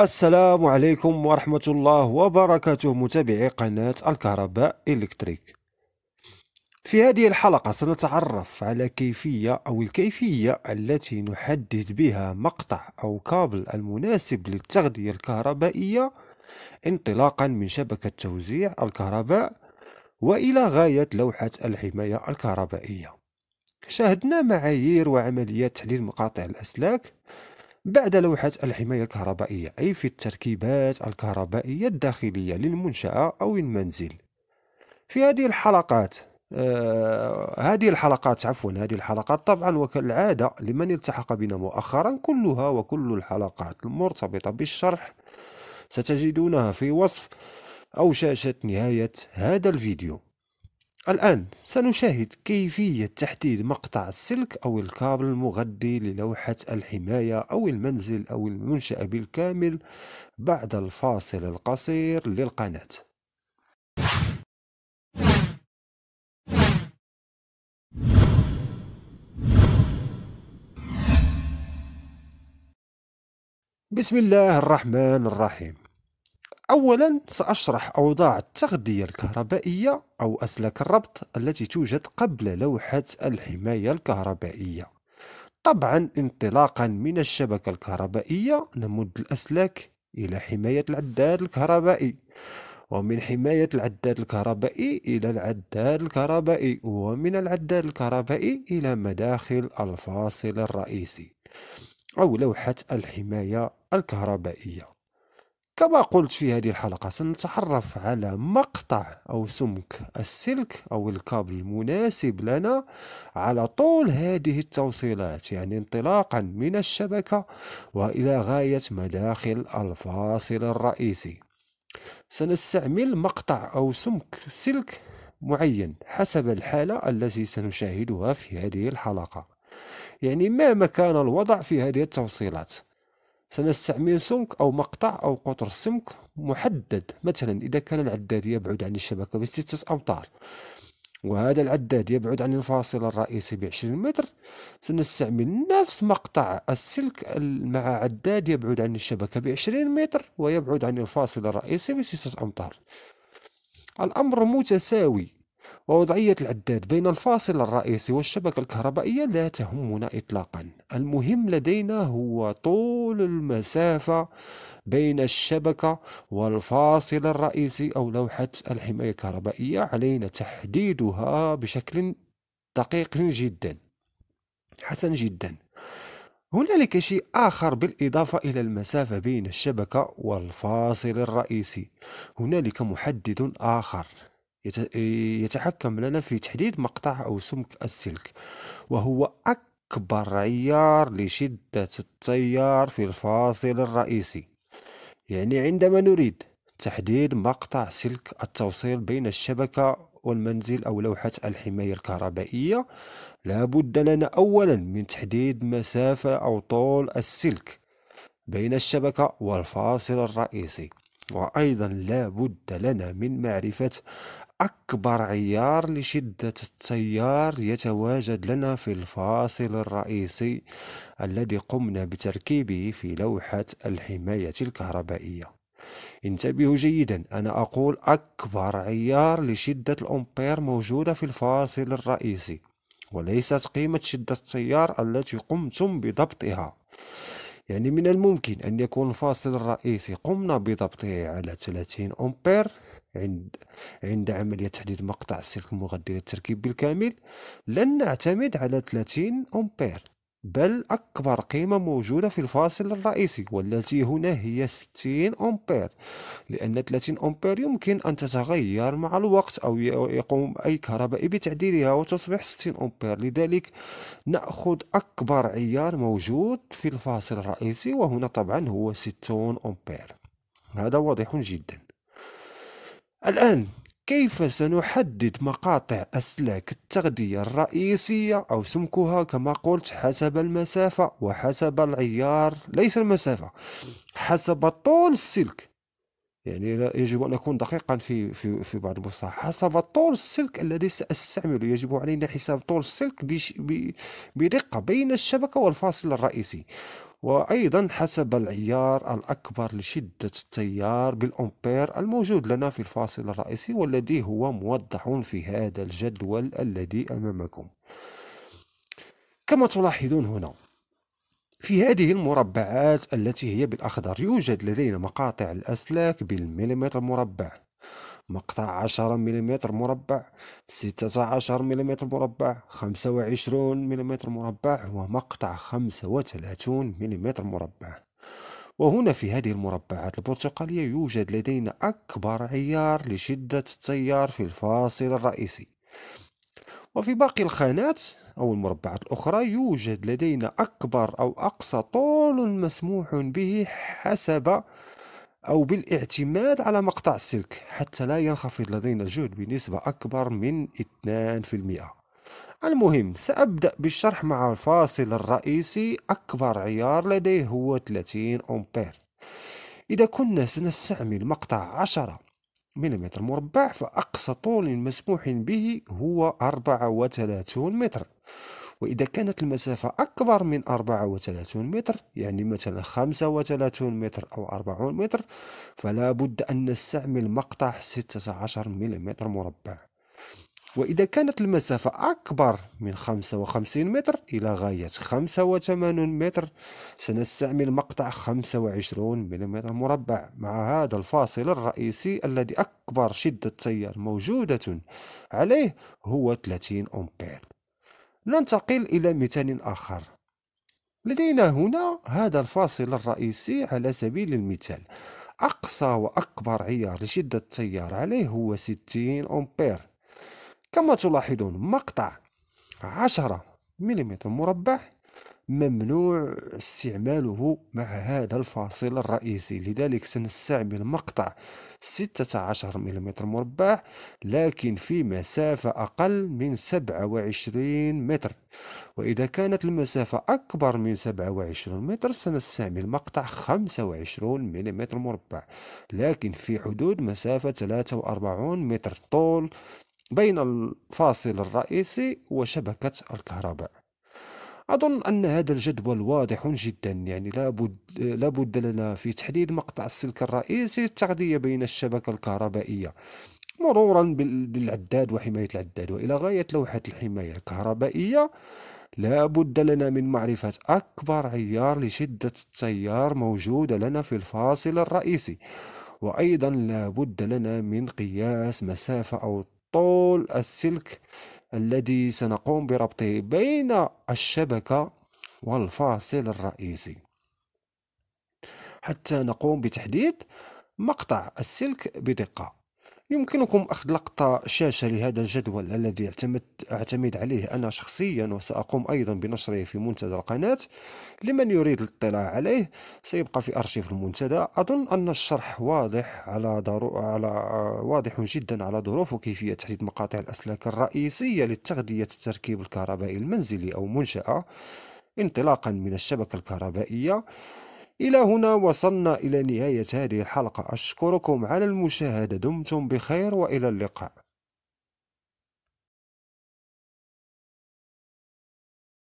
السلام عليكم ورحمة الله وبركاته متابعي قناة الكهرباء إلكتريك في هذه الحلقة سنتعرف على كيفية أو الكيفية التي نحدد بها مقطع أو كابل المناسب للتغذية الكهربائية انطلاقا من شبكة توزيع الكهرباء وإلى غاية لوحة الحماية الكهربائية شاهدنا معايير وعمليات تحديد مقاطع الأسلاك بعد لوحة الحماية الكهربائية أي في التركيبات الكهربائية الداخلية للمنشأة أو المنزل في هذه الحلقات آه هذه الحلقات عفوا هذه الحلقات طبعا وكالعادة لمن التحق بنا مؤخرا كلها وكل الحلقات المرتبطة بالشرح ستجدونها في وصف أو شاشة نهاية هذا الفيديو الآن سنشاهد كيفية تحديد مقطع السلك أو الكابل المغذي للوحة الحماية أو المنزل أو المنشأة بالكامل بعد الفاصل القصير للقناة بسم الله الرحمن الرحيم أولا سأشرح أوضاع التغذية الكهربائية أو أسلاك الربط التي توجد قبل لوحة الحماية الكهربائية طبعا انطلاقا من الشبكة الكهربائية نمد الأسلاك إلى حماية العداد الكهربائي ومن حماية العداد الكهربائي إلى العداد الكهربائي ومن العداد الكهربائي إلى مداخل الفاصل الرئيسي أو لوحة الحماية الكهربائية كما قلت في هذه الحلقة سنتعرف على مقطع أو سمك السلك أو الكابل المناسب لنا على طول هذه التوصيلات يعني انطلاقا من الشبكة وإلى غاية مداخل الفاصل الرئيسي سنستعمل مقطع أو سمك سلك معين حسب الحالة التي سنشاهدها في هذه الحلقة يعني ما مكان الوضع في هذه التوصيلات سنستعمل سمك أو مقطع أو قطر سمك محدد مثلا إذا كان العداد يبعد عن الشبكة بستة أمتار وهذا العداد يبعد عن الفاصل الرئيسي بعشرين متر سنستعمل نفس مقطع السلك مع عداد يبعد عن الشبكة بعشرين متر ويبعد عن الفاصل الرئيسي بستة أمتار الأمر متساوي ووضعية العداد بين الفاصل الرئيسي والشبكة الكهربائية لا تهمنا إطلاقا المهم لدينا هو طول المسافة بين الشبكة والفاصل الرئيسي أو لوحة الحماية الكهربائية علينا تحديدها بشكل دقيق جدا حسن جدا هنالك شيء آخر بالإضافة إلى المسافة بين الشبكة والفاصل الرئيسي هنالك محدد آخر يتحكم لنا في تحديد مقطع أو سمك السلك وهو أكبر عيار لشدة التيار في الفاصل الرئيسي يعني عندما نريد تحديد مقطع سلك التوصيل بين الشبكة والمنزل أو لوحة الحماية الكهربائية لابد لنا أولا من تحديد مسافة أو طول السلك بين الشبكة والفاصل الرئيسي وأيضا لابد لنا من معرفة أكبر عيار لشدة التيار يتواجد لنا في الفاصل الرئيسي الذي قمنا بتركيبه في لوحة الحماية الكهربائية انتبهوا جيدا أنا أقول أكبر عيار لشدة الأمبير موجودة في الفاصل الرئيسي وليست قيمة شدة التيار التي قمتم بضبطها يعني من الممكن أن يكون الفاصل الرئيسي قمنا بضبطه على 30 أمبير عند عند عملية تحديد مقطع السلك المغذي للتركيب بالكامل لن نعتمد على 30 أمبير بل أكبر قيمة موجودة في الفاصل الرئيسي والتي هنا هي 60 أمبير لأن 30 أمبير يمكن أن تتغير مع الوقت أو يقوم أي كهربائي بتعديلها وتصبح 60 أمبير لذلك نأخذ أكبر عيار موجود في الفاصل الرئيسي وهنا طبعا هو 60 أمبير هذا واضح جدا الآن كيف سنحدد مقاطع أسلاك التغذية الرئيسية أو سمكها كما قلت حسب المسافة وحسب العيار ليس المسافة حسب طول السلك يعني يجب أن أكون دقيقا في في في بعض المصطلحات حسب طول السلك الذي سأستعمله يجب علينا حساب طول السلك بدقة بين الشبكة والفاصل الرئيسي وأيضا حسب العيار الأكبر لشدة التيار بالأمبير الموجود لنا في الفاصل الرئيسي والذي هو موضح في هذا الجدول الذي أمامكم كما تلاحظون هنا في هذه المربعات التي هي بالأخضر يوجد لدينا مقاطع الأسلاك بالمليمتر مربع مقطع 10 ملم مربع 16 ملم مربع 25 ملم مربع ومقطع 35 ملم مربع وهنا في هذه المربعات البرتقالية يوجد لدينا أكبر عيار لشدة التيار في الفاصل الرئيسي وفي باقي الخانات أو المربعات الأخرى يوجد لدينا أكبر أو أقصى طول مسموح به حسب أو بالاعتماد على مقطع السلك حتى لا ينخفض لدينا الجهد بنسبة أكبر من 2% المهم سأبدأ بالشرح مع الفاصل الرئيسي أكبر عيار لديه هو 30 أمبير إذا كنا سنستعمل مقطع 10 ملم مربع فأقصى طول مسموح به هو 34 متر وإذا كانت المسافة أكبر من 34 متر يعني مثلا 35 متر أو 40 متر فلا بد أن نستعمل مقطع 16 ملم مربع وإذا كانت المسافة أكبر من 55 متر إلى غاية 85 متر سنستعمل مقطع 25 ملم مربع مع هذا الفاصل الرئيسي الذي أكبر شدة تيار موجودة عليه هو 30 أمبير ننتقل إلى مثال آخر لدينا هنا هذا الفاصل الرئيسي على سبيل المثال أقصى وأكبر عيار لشدة التيار عليه هو 60 أمبير كما تلاحظون مقطع 10 ملم مربع ممنوع استعماله مع هذا الفاصل الرئيسي لذلك سنستعمل مقطع 16 ملم مربع لكن في مسافة أقل من 27 متر وإذا كانت المسافة أكبر من 27 متر سنستعمل مقطع 25 ملم مربع لكن في حدود مسافة 43 متر طول بين الفاصل الرئيسي وشبكة الكهرباء أظن أن هذا الجدول واضح جدا يعني لابد, لابد لنا في تحديد مقطع السلك الرئيسي للتغذية بين الشبكة الكهربائية مرورا بالعداد وحماية العداد وإلى غاية لوحة الحماية الكهربائية لا بد لنا من معرفة أكبر عيار لشدة التيار موجودة لنا في الفاصل الرئيسي وأيضا لا بد لنا من قياس مسافة أو طول السلك الذي سنقوم بربطه بين الشبكة والفاصل الرئيسي حتى نقوم بتحديد مقطع السلك بدقة يمكنكم أخذ لقطة شاشة لهذا الجدول الذي اعتمد, اعتمد عليه أنا شخصيا وسأقوم أيضا بنشره في منتدى القناة لمن يريد الاطلاع عليه سيبقى في أرشيف المنتدى أظن أن الشرح واضح على, درو... على واضح جدا على ظروف وكيفية تحديد مقاطع الأسلاك الرئيسية لتغذية التركيب الكهربائي المنزلي أو منشأة انطلاقا من الشبكة الكهربائية إلى هنا وصلنا إلى نهاية هذه الحلقة أشكركم على المشاهدة دمتم بخير وإلى اللقاء